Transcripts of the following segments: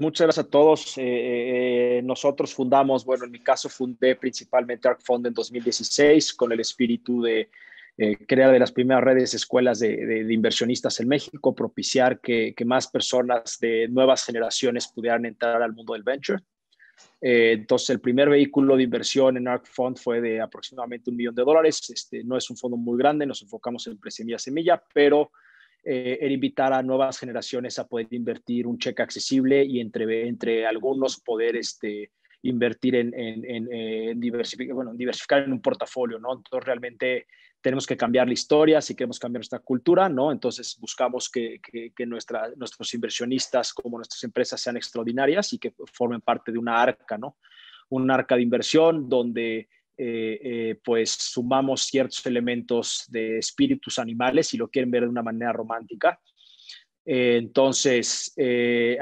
Muchas gracias a todos. Eh, eh, eh, nosotros fundamos, bueno, en mi caso fundé principalmente Fund en 2016 con el espíritu de crear de las primeras redes escuelas de, de inversionistas en México, propiciar que, más personas de nuevas generaciones pudieran entrar al mundo del venture. entonces, el primer vehículo de inversión en Fund fue de aproximadamente un millón de dólares. Este, no es un fondo muy grande, nos enfocamos en Presemilla Semilla, pero eh, invitar a nuevas generaciones a poder invertir un cheque accesible y entre, entre algunos poder este, invertir en, en, en, diversificar, bueno, diversificar en un portafolio, ¿no? Entonces realmente tenemos que cambiar la historia si queremos cambiar nuestra cultura, ¿no? Entonces buscamos que, que, nuestra, nuestros inversionistas como nuestras empresas sean extraordinarias y que formen parte de una arca, ¿no? Un arca de inversión donde eh, eh, pues sumamos ciertos elementos de espíritus animales, y lo quieren ver de una manera romántica. Eh, entonces,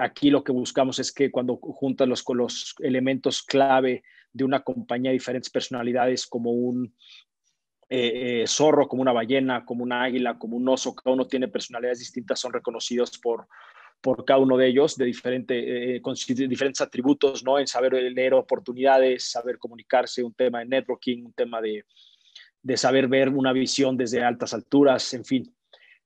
aquí lo que buscamos es que cuando juntas los, los elementos clave de una compañía, diferentes personalidades como un zorro, como una ballena, como una águila, como un oso, cada uno tiene personalidades distintas, son reconocidos por, por cada uno de ellos, eh, eh, de diferentes atributos, ¿no? En saber leer oportunidades, saber comunicarse, un tema de networking, un tema de, saber ver una visión desde altas alturas, en fin.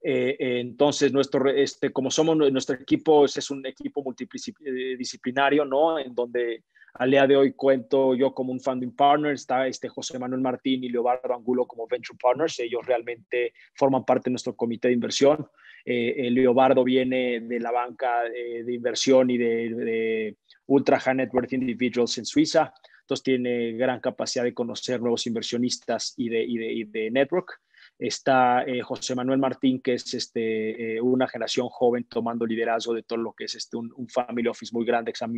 Eh, entonces, nuestro, este, como somos nuestro equipo, es un equipo multidisciplinario, ¿no? En donde al día de hoy cuento yo como un funding partner, está este José Manuel Martín y Leobardo Angulo como venture partners, ellos realmente forman parte de nuestro comité de inversión eh, Bardo viene de la banca eh, de inversión y de, ultra high Network individuals en Suiza, entonces tiene gran capacidad de conocer nuevos inversionistas y de, network. Está eh, José Manuel Martín, que es este, eh, una generación joven tomando liderazgo de todo lo que es este, un, family office muy grande, Exam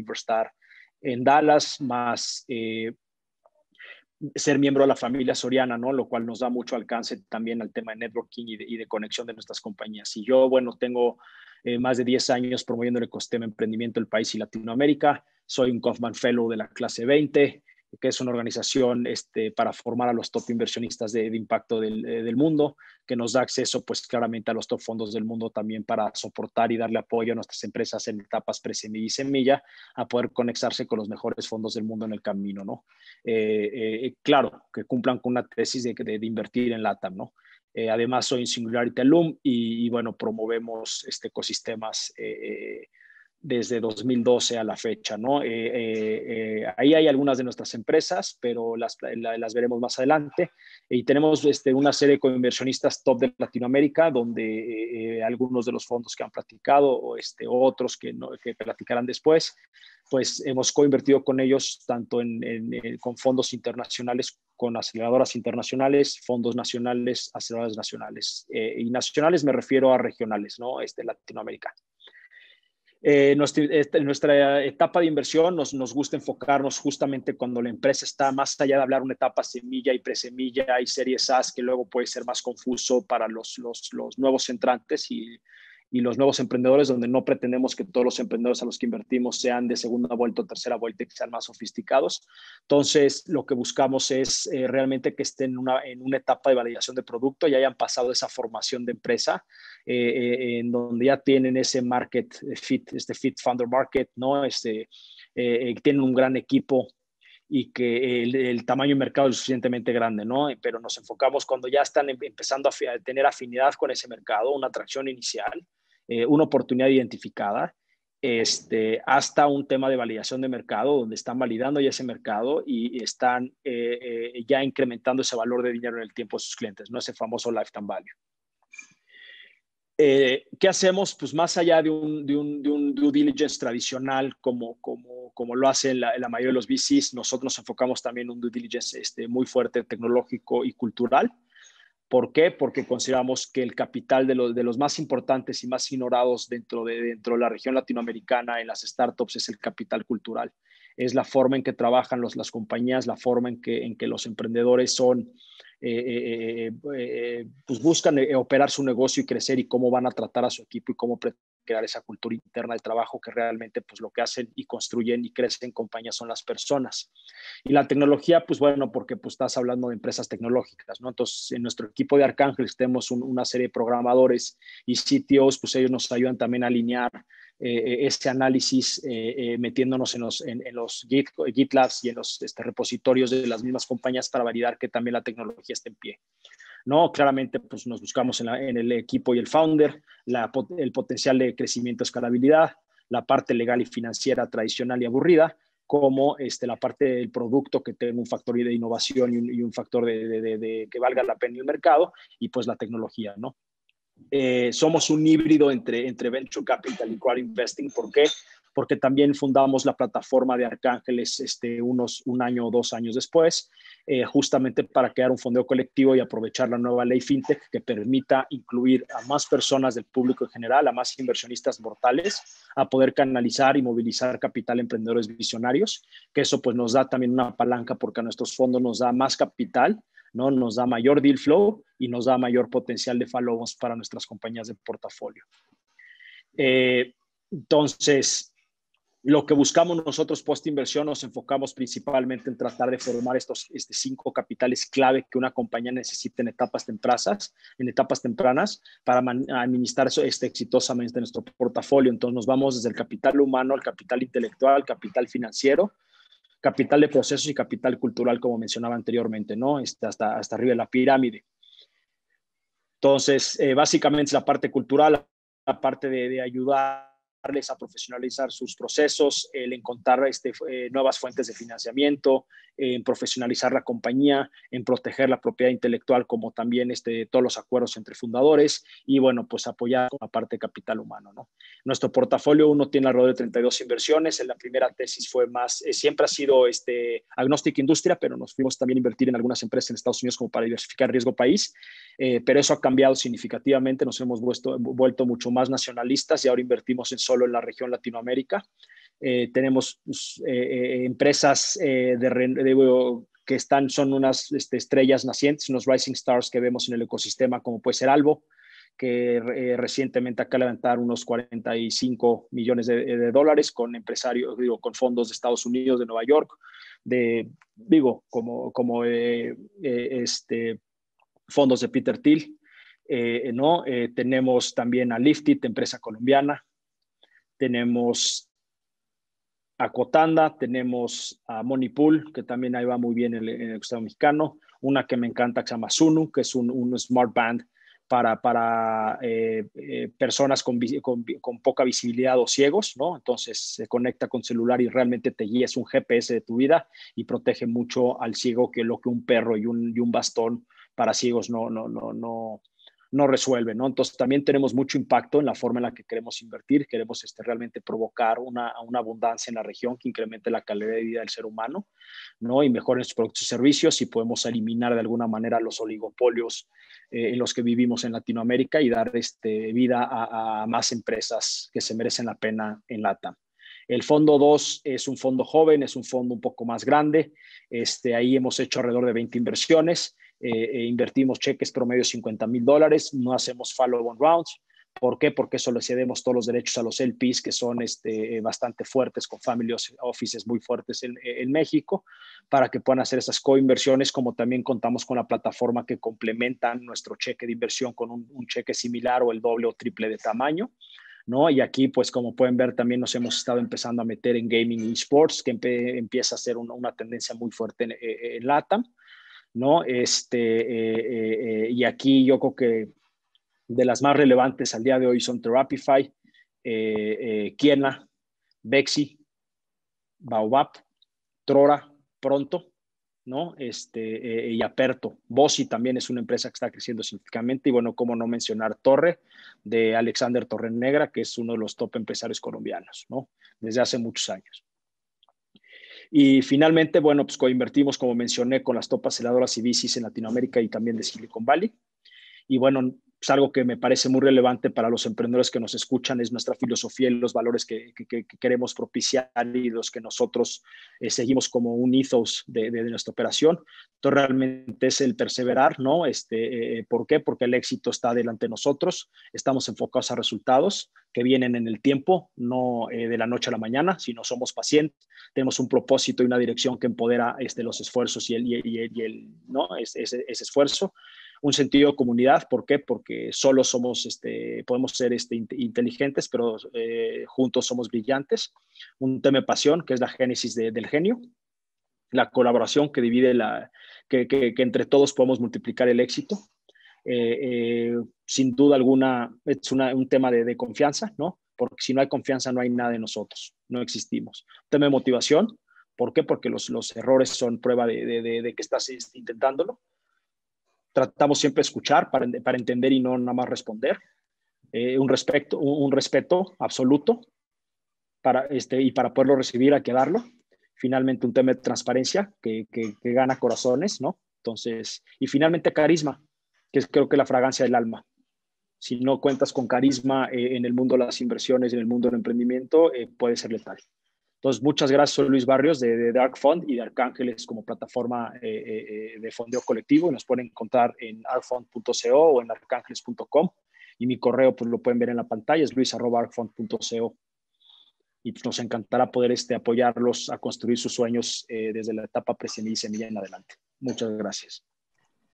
en Dallas, más ser miembro de la familia Soriana, ¿no? Lo cual nos da mucho alcance también al tema de networking y de, conexión de nuestras compañías. Y yo, bueno, tengo eh, más de 10 años promoviendo el ecosistema emprendimiento del país y Latinoamérica. Soy un Kaufman Fellow de la clase 20 que es una organización este, para formar a los top inversionistas de, impacto eh, del, mundo, que nos da acceso pues claramente a los top fondos del mundo también para soportar y darle apoyo a nuestras empresas en etapas presemilla y semilla, a poder conectarse con los mejores fondos del mundo en el camino, ¿no? Eh, eh, claro, que cumplan con una tesis de, invertir en LATAM, ¿no? además soy Singularity Alum y, bueno, promovemos este ecosistemas desde 2012 a la fecha. ¿no? Eh, eh, eh, ahí hay algunas de nuestras empresas, pero las, veremos más adelante. Y tenemos este, una serie de inversionistas top de Latinoamérica, donde algunos de los fondos que han platicado o este, otros que, no, que platicarán después, pues hemos coinvertido con ellos tanto en, con fondos internacionales, con aceleradoras internacionales, fondos nacionales, aceleradoras nacionales. y nacionales me refiero a regionales, ¿no? Este, Latinoamérica eh, este, nuestra, etapa de inversión nos, gusta enfocarnos justamente cuando la empresa está más allá de hablar una etapa semilla y presemilla y series A, que luego puede ser más confuso para los, nuevos entrantes y, los nuevos emprendedores, donde no pretendemos que todos los emprendedores a los que invertimos sean de segunda vuelta o tercera vuelta y que sean más sofisticados. Entonces, lo que buscamos es eh, realmente que estén en una etapa de validación de producto y hayan pasado esa formación de empresa eh, en donde ya tienen ese market fit, este fit founder market, ¿no? Este, eh, eh, tienen un gran equipo y que el, tamaño de mercado es suficientemente grande, ¿no? Pero nos enfocamos cuando ya están em, empezando a, tener afinidad con ese mercado, una atracción inicial, una oportunidad identificada, este, hasta un tema de validación de mercado, donde están validando ya ese mercado y están ya incrementando ese valor de dinero en el tiempo de sus clientes, ¿no? Ese famoso lifetime value. Eh, ¿Qué hacemos? Pues más allá de un, due diligence tradicional, como, como, lo hacen la, mayoría de los VCs, nosotros enfocamos también un due diligence este, muy fuerte tecnológico y cultural. ¿Por qué? Porque consideramos que el capital de, los más importantes y más ignorados dentro de, dentro de la región latinoamericana en las startups es el capital cultural. Es la forma en que trabajan los, las compañías, la forma en que, en que los emprendedores son eh, eh, eh, pues buscan operar su negocio y crecer y cómo van a tratar a su equipo y cómo crear esa cultura interna de trabajo que realmente pues lo que hacen y construyen y crecen compañías son las personas. Y la tecnología, pues bueno, porque pues estás hablando de empresas tecnológicas, ¿no? Entonces, en nuestro equipo de Arcángeles tenemos una serie de programadores y CTOs, pues ellos nos ayudan también a alinear eh, ese análisis eh, eh, metiéndonos en los, en, Git, GitLabs y en los este, repositorios de las mismas compañías para validar que también la tecnología esté en pie. ¿no? Claramente, pues nos buscamos en, el equipo y el founder, el potencial de crecimiento, escalabilidad, la parte legal y financiera tradicional y aburrida, como este, la parte del producto que tenga un factor de innovación y un, factor de, que valga la pena en el mercado, y pues la tecnología, ¿no? Eh, somos un híbrido entre, entre Venture Capital y Crowd Investing. ¿Por qué? Porque también fundamos la plataforma de Arcángeles este, unos, un año o dos años después, eh, justamente para crear un fondeo colectivo y aprovechar la nueva ley FinTech que permita incluir a más personas del público en general, a más inversionistas mortales, a poder canalizar y movilizar capital emprendedores visionarios, que eso pues nos da también una palanca porque a nuestros fondos nos da más capital, ¿no? nos da mayor deal flow y nos da mayor potencial de fallos para nuestras compañías de portafolio. Eh, entonces, lo que buscamos nosotros post inversión nos enfocamos principalmente en tratar de formar estos este cinco capitales clave que una compañía necesita en etapas tempranas, en etapas tempranas para administrar este, exitosamente nuestro portafolio. Entonces nos vamos desde el capital humano al capital intelectual, capital financiero, capital de procesos y capital cultural, como mencionaba anteriormente, ¿no? Este, hasta, hasta arriba de la pirámide. Entonces, eh, básicamente es la parte cultural, la parte de ayudar a profesionalizar sus procesos, el encontrar este, eh, nuevas fuentes de financiamiento, en profesionalizar la compañía, en proteger la propiedad intelectual, como también este, todos los acuerdos entre fundadores y, bueno, pues apoyar la parte de capital humano. ¿no? Nuestro portafolio, uno tiene alrededor de 32 inversiones. En la primera tesis fue más, eh, siempre ha sido este, agnóstica industria, pero nos fuimos también a invertir en algunas empresas en Estados Unidos como para diversificar riesgo país, eh, pero eso ha cambiado significativamente. Nos hemos vuelto, vuelto mucho más nacionalistas y ahora invertimos en solo solo en la región Latinoamérica. Eh, tenemos pues, eh, eh, empresas que están, son unas este, estrellas nacientes, unos rising stars que vemos en el ecosistema, como puede ser Albo, que recientemente recientemente de levantar unos 45 millones de, dólares con empresarios, digo, con fondos de Estados Unidos, de Nueva York, de, digo, como, como este, fondos de Peter Thiel. ¿no? tenemos también a Liftit, empresa colombiana, tenemos a Cotanda, tenemos a Monipool, que también ahí va muy bien en el, en mexicano, una que me encanta que se llama Sunu, que es un, smart band para, para eh, eh, personas con, poca visibilidad o ciegos, ¿no? Entonces se conecta con celular y realmente te guía, un GPS de tu vida y protege mucho al ciego que lo que un perro y un, bastón para ciegos no, no, no, no, no resuelve, ¿no? Entonces también tenemos mucho impacto en la forma en la que queremos invertir, queremos este, realmente provocar una, abundancia en la región que incremente la calidad de vida del ser humano, ¿no? Y mejore sus productos y servicios y podemos eliminar de alguna manera los oligopolios eh, en los que vivimos en Latinoamérica y dar este, vida a, más empresas que se merecen la pena en lata. El fondo 2 es un fondo joven, es un fondo un poco más grande. Este, ahí hemos hecho alrededor de 20 inversiones. Eh, eh, invertimos cheques promedio 50 mil dólares, no hacemos follow-on rounds. ¿Por qué? Porque solo cedemos todos los derechos a los LPs que son este, eh, bastante fuertes, con family offices muy fuertes en, México, para que puedan hacer esas co-inversiones, como también contamos con la plataforma que complementa nuestro cheque de inversión con un cheque similar o el doble o triple de tamaño. ¿no? Y aquí, pues como pueden ver, también nos hemos estado empezando a meter en gaming y esports, que empieza a ser una, tendencia muy fuerte en, eh, eh, LATAM, este, eh, y aquí yo creo que de las más relevantes al día de hoy son Therapify, Kiena, Bexi, Baobab, Trora, Pronto, ¿no? Este, eh, y Aperto. Bossi también es una empresa que está creciendo significativamente. Y bueno, cómo no mencionar Torre, de Alexander Negra que es uno de los top empresarios colombianos, ¿no? Desde hace muchos años. Y finalmente, bueno, pues coinvertimos, como mencioné, con las topas aceleradoras y bicis en Latinoamérica y también de Silicon Valley. Y bueno, es algo que me parece muy relevante para los emprendedores que nos escuchan, es nuestra filosofía y los valores que, que, queremos propiciar y los que nosotros eh, seguimos como un ethos de, de, nuestra operación. Entonces, realmente es el perseverar, ¿no? Este, eh, eh, ¿Por qué? Porque el éxito está delante de nosotros, estamos enfocados a resultados que vienen en el tiempo, no de la noche a la mañana, sino somos pacientes, tenemos un propósito y una dirección que empodera este, los esfuerzos y el, y el, ¿no? ese esfuerzo un sentido de comunidad. ¿Por qué? Porque solo somos, este, podemos ser este, inteligentes, pero eh, juntos somos brillantes. Un tema de pasión, que es la génesis del genio. La colaboración que divide la, que, entre todos podemos multiplicar el éxito. Eh, eh, sin duda alguna, es un tema de, confianza, ¿no? Porque si no hay confianza, no hay nada de nosotros, no existimos. tema de motivación, ¿por qué? Porque los, los errores son prueba de que estás este, intentándolo tratamos siempre de escuchar para, para, entender y no nada más responder. Eh, un, respeto, un, respeto absoluto para, este, y para poderlo recibir hay que darlo. Finalmente, un tema de transparencia que, que, gana corazones, ¿no? Entonces, y finalmente carisma, que es creo que la fragancia del alma. Si no cuentas con carisma eh, en el mundo de las inversiones, en el mundo del emprendimiento, eh, puede ser letal. Entonces, muchas gracias, Luis Barrios de, Dark Fund y de Arcángeles como plataforma eh, eh, eh, de fondeo colectivo. Nos pueden encontrar en arcfund.co o en arcángeles.com. Y mi correo, pues lo pueden ver en la pantalla, es luis.arcfund.co. Y pues, nos encantará poder este, apoyarlos a construir sus sueños desde la etapa presidencial y en adelante. Muchas gracias.